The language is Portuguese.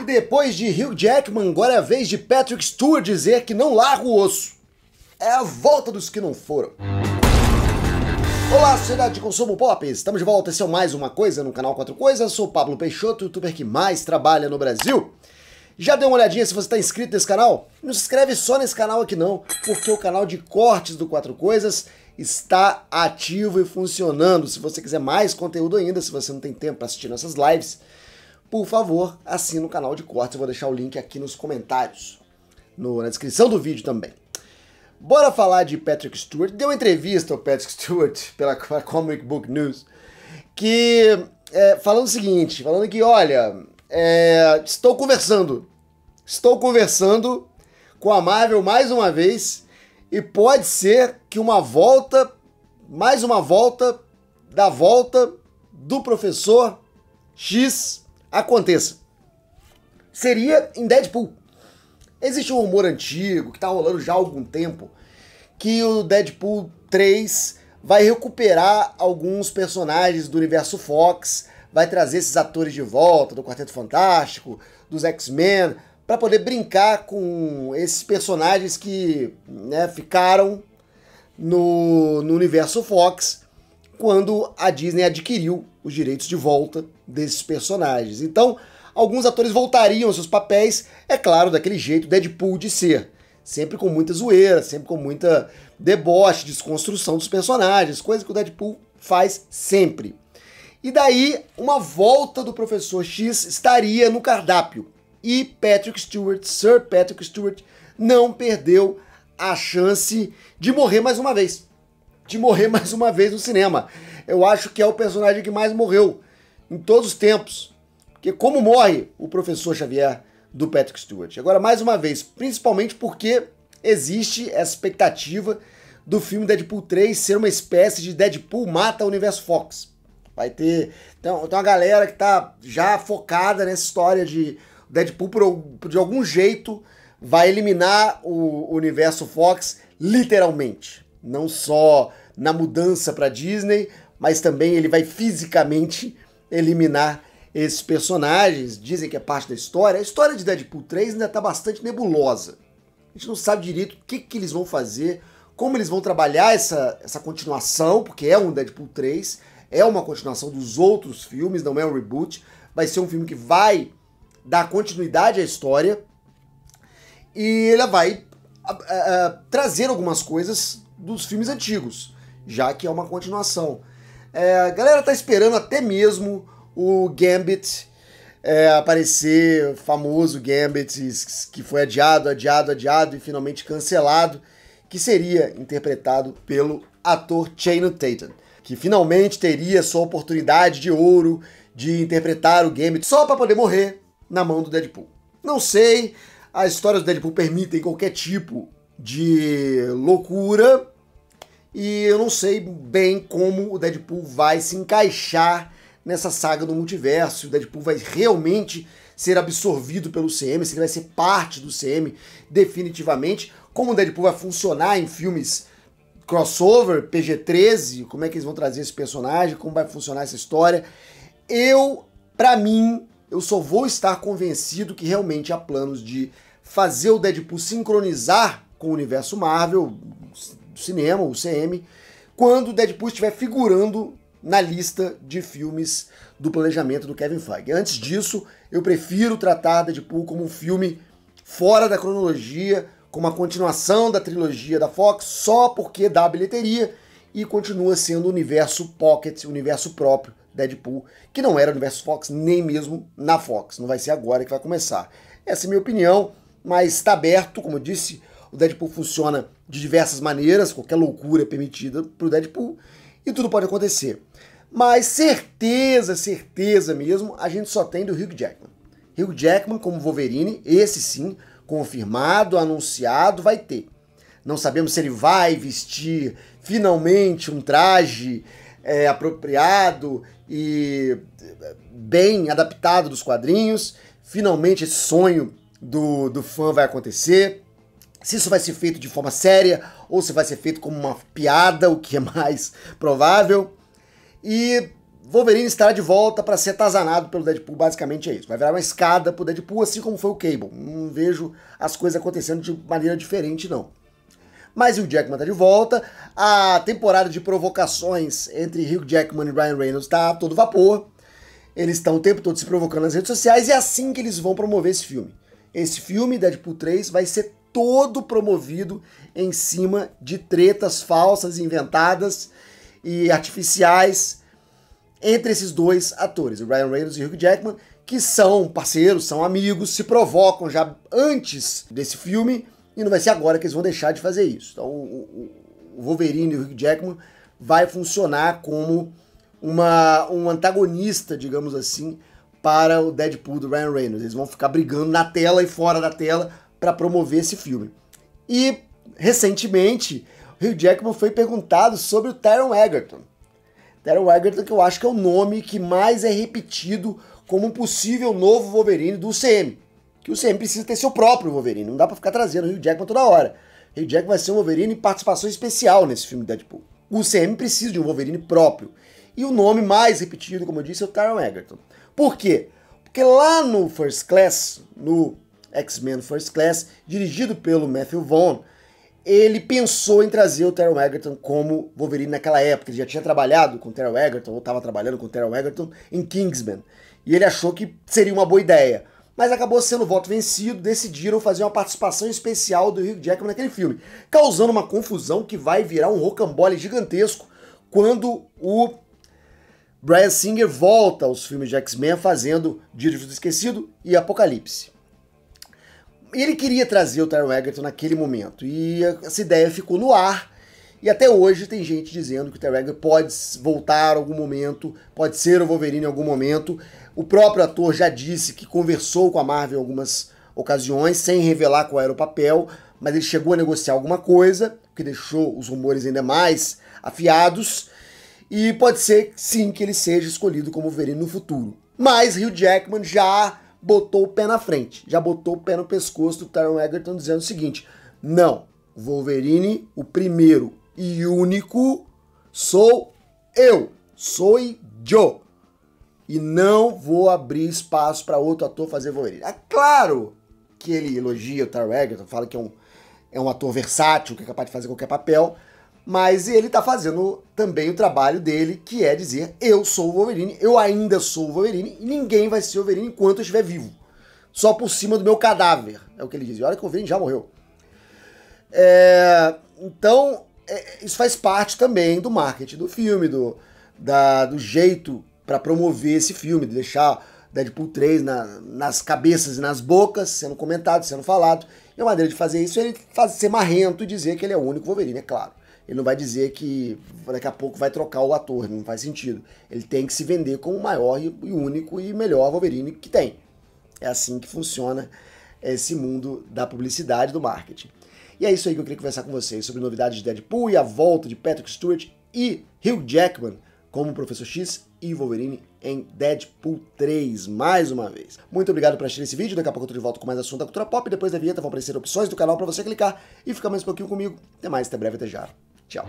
E depois de Hugh Jackman, agora é a vez de Patrick Stewart dizer que não larga o osso. É a volta dos que não foram. Olá, sociedade de consumo pop! Estamos de volta, esse é mais uma coisa no canal Quatro Coisas. Eu sou o Pablo Peixoto, youtuber que mais trabalha no Brasil. Já deu uma olhadinha se você está inscrito nesse canal? Não se inscreve só nesse canal aqui não, porque o canal de cortes do Quatro Coisas está ativo e funcionando. Se você quiser mais conteúdo ainda, se você não tem tempo para assistir nossas lives, por favor, assina o canal de cortes. Eu vou deixar o link aqui nos comentários, no, na descrição do vídeo também. Bora falar de Patrick Stewart. Deu uma entrevista ao Patrick Stewart pela Comic Book News, que é, falando o seguinte, falando que, olha, é, estou conversando, estou conversando com a Marvel mais uma vez e pode ser que uma volta, mais uma volta da volta do professor X aconteça. Seria em Deadpool. Existe um rumor antigo que tá rolando já há algum tempo que o Deadpool 3 vai recuperar alguns personagens do universo Fox, vai trazer esses atores de volta do Quarteto Fantástico, dos X-Men, para poder brincar com esses personagens que né, ficaram no, no universo Fox quando a Disney adquiriu os direitos de volta desses personagens. Então, alguns atores voltariam aos seus papéis, é claro, daquele jeito Deadpool de ser. Sempre com muita zoeira, sempre com muita deboche, desconstrução dos personagens, coisa que o Deadpool faz sempre. E daí, uma volta do Professor X estaria no cardápio. E Patrick Stewart, Sir Patrick Stewart, não perdeu a chance de morrer mais uma vez de morrer mais uma vez no cinema. Eu acho que é o personagem que mais morreu em todos os tempos. Porque como morre o professor Xavier do Patrick Stewart? Agora, mais uma vez, principalmente porque existe essa expectativa do filme Deadpool 3 ser uma espécie de Deadpool mata o universo Fox. Vai ter. Então, tem uma galera que tá já focada nessa história de Deadpool, por, de algum jeito, vai eliminar o universo Fox, literalmente não só na mudança para Disney, mas também ele vai fisicamente eliminar esses personagens, dizem que é parte da história. A história de Deadpool 3 ainda está bastante nebulosa. A gente não sabe direito o que, que eles vão fazer, como eles vão trabalhar essa, essa continuação, porque é um Deadpool 3, é uma continuação dos outros filmes, não é um reboot. Vai ser um filme que vai dar continuidade à história e ela vai ah, ah, ah, trazer algumas coisas dos filmes antigos, já que é uma continuação. É, a galera tá esperando até mesmo o Gambit é, aparecer, famoso Gambit, que foi adiado, adiado, adiado e finalmente cancelado, que seria interpretado pelo ator Channing Tatum, que finalmente teria sua oportunidade de ouro de interpretar o Gambit só para poder morrer na mão do Deadpool. Não sei, as histórias do Deadpool permitem qualquer tipo de loucura, e eu não sei bem como o Deadpool vai se encaixar nessa saga do multiverso. O Deadpool vai realmente ser absorvido pelo CM, se ele vai ser parte do CM definitivamente. Como o Deadpool vai funcionar em filmes crossover, PG-13, como é que eles vão trazer esse personagem, como vai funcionar essa história. Eu, para mim, eu só vou estar convencido que realmente há planos de fazer o Deadpool sincronizar com o universo Marvel, do cinema, o CM, quando o Deadpool estiver figurando na lista de filmes do planejamento do Kevin Feige. Antes disso, eu prefiro tratar Deadpool como um filme fora da cronologia, como uma continuação da trilogia da Fox, só porque dá bilheteria e continua sendo o universo Pocket, o universo próprio Deadpool, que não era o universo Fox nem mesmo na Fox. Não vai ser agora que vai começar. Essa é a minha opinião, mas está aberto, como eu disse, o Deadpool funciona de diversas maneiras, qualquer loucura é permitida pro Deadpool, e tudo pode acontecer. Mas certeza, certeza mesmo, a gente só tem do Hugh Jackman. Hugh Jackman como Wolverine, esse sim, confirmado, anunciado, vai ter. Não sabemos se ele vai vestir finalmente um traje é, apropriado e é, bem adaptado dos quadrinhos. Finalmente esse sonho do, do fã vai acontecer se isso vai ser feito de forma séria ou se vai ser feito como uma piada, o que é mais provável. E Wolverine estará de volta para ser atazanado pelo Deadpool, basicamente é isso. Vai virar uma escada pro Deadpool, assim como foi o Cable. Não vejo as coisas acontecendo de maneira diferente, não. Mas o Jackman está de volta. A temporada de provocações entre Hugh Jackman e Ryan Reynolds está todo vapor. Eles estão o tempo todo se provocando nas redes sociais e é assim que eles vão promover esse filme. Esse filme, Deadpool 3, vai ser todo promovido em cima de tretas falsas, inventadas e artificiais entre esses dois atores, o Ryan Reynolds e o Hugh Jackman, que são parceiros, são amigos, se provocam já antes desse filme e não vai ser agora que eles vão deixar de fazer isso. Então, o, Wolverine e o Hugh Jackman vai funcionar como uma, um antagonista, digamos assim, para o Deadpool do Ryan Reynolds. Eles vão ficar brigando na tela e fora da tela para promover esse filme. E recentemente, o Hugh Jackman foi perguntado sobre o Taron Egerton. Taron Egerton, que eu acho que é o nome que mais é repetido como um possível novo Wolverine do UCM. Que o UCM precisa ter seu próprio Wolverine, não dá para ficar trazendo o Hugh Jackman toda hora. O Hugh Jackman vai ser um Wolverine em participação especial nesse filme Deadpool. O UCM precisa de um Wolverine próprio. E o nome mais repetido, como eu disse, é o Taron Egerton. Por quê? Porque lá no First Class, no X-Men First Class, dirigido pelo Matthew Vaughn, ele pensou em trazer o Terrell Egerton como Wolverine naquela época. Ele já tinha trabalhado com o Terrell Egerton, ou estava trabalhando com o Terrell Egerton em Kingsman. E ele achou que seria uma boa ideia. Mas acabou sendo voto vencido, decidiram fazer uma participação especial do Hugh Jackman naquele filme, causando uma confusão que vai virar um rocambole gigantesco quando o Bryan Singer volta aos filmes de X-Men fazendo Dias do Esquecido e Apocalipse ele queria trazer o Tyron Egerton naquele momento e essa ideia ficou no ar. E até hoje tem gente dizendo que o Tyron Egerton pode voltar em algum momento, pode ser o Wolverine em algum momento. O próprio ator já disse que conversou com a Marvel em algumas ocasiões, sem revelar qual era o papel, mas ele chegou a negociar alguma coisa, que deixou os rumores ainda mais afiados. E pode ser sim que ele seja escolhido como Wolverine no futuro. Mas Hugh Jackman já botou o pé na frente, já botou o pé no pescoço do Taron Egerton dizendo o seguinte: não, Wolverine, o primeiro e único, sou eu, sou Joe. E não vou abrir espaço para outro ator fazer Wolverine. É claro que ele elogia o Taron Egerton, fala que é um, é um ator versátil, que é capaz de fazer qualquer papel, mas ele tá fazendo também o trabalho dele, que é dizer: eu sou o Wolverine, eu ainda sou o Wolverine, e ninguém vai ser o Wolverine enquanto eu estiver vivo. Só por cima do meu cadáver, é o que ele diz. E olha que o Wolverine já morreu. É, então, é, isso faz parte também do marketing do filme, do, da, do jeito para promover esse filme, de deixar Deadpool 3 na, nas cabeças e nas bocas, sendo comentado, sendo falado. E a maneira de fazer isso é ele ser marrento e dizer que ele é o único Wolverine, é claro. Ele não vai dizer que daqui a pouco vai trocar o ator, não faz sentido. Ele tem que se vender como o maior e único e melhor Wolverine que tem. É assim que funciona esse mundo da publicidade do marketing. E é isso aí que eu queria conversar com vocês sobre novidades de Deadpool e a volta de Patrick Stewart e Hugh Jackman como Professor X e Wolverine em Deadpool 3, mais uma vez. Muito obrigado por assistir esse vídeo, daqui a pouco eu tô de volta com mais assunto da cultura pop, depois da vinheta vão aparecer opções do canal para você clicar e ficar mais um pouquinho comigo. Até mais, até breve, até já. 叫。